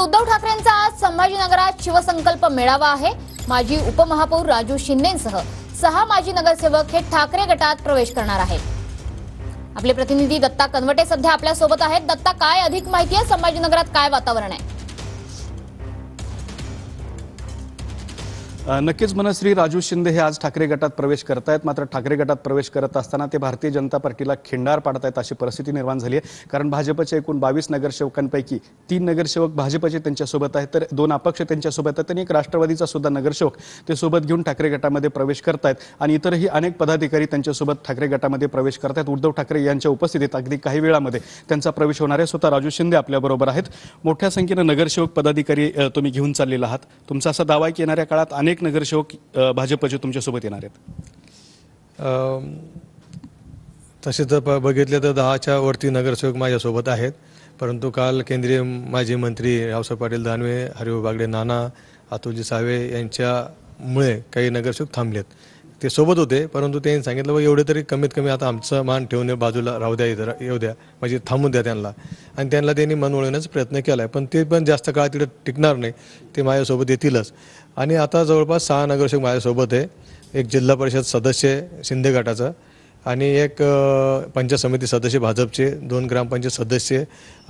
उद्धव ठाकरेंचा आज संभाजीनगरात शिवसंकल्प मेळावा आहे माजी उपमहापौर राजू शिंदेसह सहा माजी नगरसेवक हे ठाकरे गटात प्रवेश करणार आहेत आपले प्रतिनिधी दत्ता कनवटे सध्या आपल्या सोबत आहेत दत्ता काय अधिक माहिती आहे संभाजीनगरात काय वातावरण आहे नक्कीच मनश्री राजू शिंदे हे आज ठाकरे गटात प्रवेश करत आहेत मात्र ठाकरे गटात प्रवेश करत असताना ते भारतीय जनता पार्टीला खिंडार पाडत आहेत अशी परिस्थिती निर्माण झाली आहे कारण भाजपचे एकूण बावीस नगरसेवकांपैकी तीन नगरसेवक भाजपचे त्यांच्यासोबत आहेत तर दोन अपक्ष त्यांच्यासोबत आहेत आणि एक राष्ट्रवादीचा सुद्धा नगरसेवक ते सोबत घेऊन ठाकरे गटामध्ये प्रवेश आहेत आणि इतरही अनेक पदाधिकारी त्यांच्यासोबत ठाकरे गटामध्ये प्रवेश आहेत उद्धव ठाकरे यांच्या उपस्थितीत अगदी काही वेळामध्ये त्यांचा प्रवेश होणार आहे स्वतः राजू शिंदे आपल्याबरोबर आहेत मोठ्या संख्येनं नगरसेवक पदाधिकारी तुम्ही घेऊन चाललेला आहात तुमचा असा दावा आहे की येणाऱ्या काळात अनेक अनेक नगरसेवक भाजपचे तुमच्यासोबत येणार आहेत तसे तर बघितले तर दहाच्या वरती नगरसेवक माझ्यासोबत आहेत परंतु काल केंद्रीय माजी मंत्री रावसाहेब पाटील दानवे हरिभाऊ बागडे नाना अतुलजी सावे यांच्यामुळे काही नगरसेवक थांबलेत ते सोबत होते परंतु त्यांनी सांगितलं व एवढे तरी कमीत कमी आता आमचं मान ठेवून बाजूला राहू द्या इथं येऊ द्या म्हणजे थांबून द्या त्यांना आणि त्यांना त्यांनी मन वळवण्याचा प्रयत्न केला आहे पण ते पण जास्त काळ तिकडे टिकणार नाही ते माझ्यासोबत येतीलच आणि आता जवळपास सहा नगरसेवक माझ्यासोबत आहे एक जिल्हा परिषद सदस्य आहे शिंदे गटाचं आणि एक पंचायत समिती सदस्य भाजपचे दोन ग्रामपंचायत सदस्य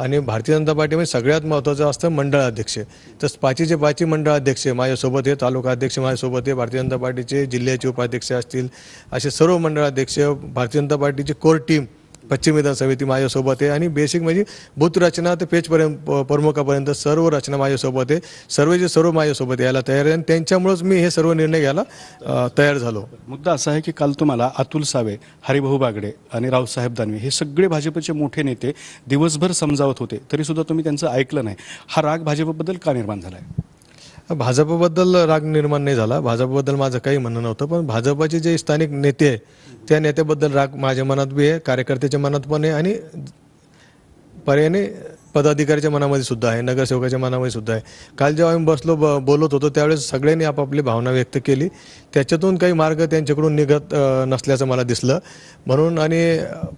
आणि भारतीय जनता पार्टीमध्ये सगळ्यात महत्त्वाचं असतं मंडळाध्यक्ष तर पाचीचे पाची अध्यक्ष माझ्यासोबत हे तालुका अध्यक्ष माझ्यासोबत हे भारतीय जनता पार्टीचे जिल्ह्याचे उपाध्यक्ष असतील असे सर्व मंडळाध्यक्ष भारतीय जनता पार्टीची कोर टीम पश्चिम विधान समिती माझ्यासोबत आहे आणि बेसिक म्हणजे भूतरचना रचना ते पेजपर्यंत प्रमुखापर्यंत सर्व रचना माझ्यासोबत आहे सर्व जे सर्व माझ्यासोबत यायला तयार आहे आणि त्यांच्यामुळेच मी हे सर्व निर्णय घ्यायला तयार झालो मुद्दा असा आहे की काल तुम्हाला अतुल सावे हरिभाऊ बागडे आणि रावसाहेब दानवे हे सगळे भाजपचे मोठे नेते दिवसभर समजावत होते तरीसुद्धा तुम्ही त्यांचं ऐकलं नाही हा राग भाजपबद्दल का निर्माण झाला आहे भाजपबद्दल राग निर्माण नाही झाला भाजपबद्दल माझं काही म्हणणं नव्हतं पण भाजपचे जे स्थानिक नेते त्या नेत्याबद्दल राग माझ्या मनात बी आहे कार्यकर्त्याच्या मनात पण आहे आणि पर्यायाने पदाधिकाऱ्याच्या मनामध्ये सुद्धा आहे नगरसेवकाच्या मनामध्ये सुद्धा आहे काल जेव्हा आम्ही बसलो ब बोलत होतो त्यावेळेस सगळ्यांनी आपापली भावना व्यक्त केली त्याच्यातून काही मार्ग त्यांच्याकडून निघत नसल्याचं मला दिसलं म्हणून आणि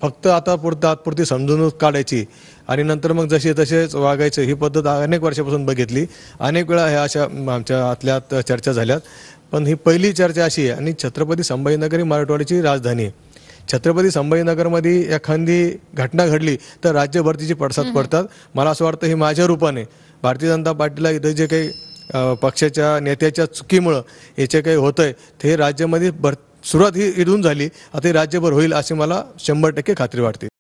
फक्त आता पुरतं तात्पुरती समजूनच काढायची आणि नंतर मग जसे तसेच वागायचं ही पद्धत अनेक वर्षापासून बघितली अनेक वेळा ह्या अशा आमच्या आतल्यात चर्चा झाल्यात पण ही पहिली चर्चा अशी आहे आणि छत्रपती संभाजीनगर ही मराठवाड्याची राजधानी आहे छत्रपती संभाजीनगरमध्ये एखादी घटना घडली तर राज्यभर तिची पडसाद पडतात मला असं वाटतं हे माझ्या रूपाने भारतीय जनता पार्टीला इथं जे काही पक्षाच्या नेत्याच्या चुकीमुळं याचे काही होतं आहे ते राज्यामध्ये भर सुरुवात ही इथून झाली आता राज्यभर होईल अशी मला शंभर टक्के खात्री वाटते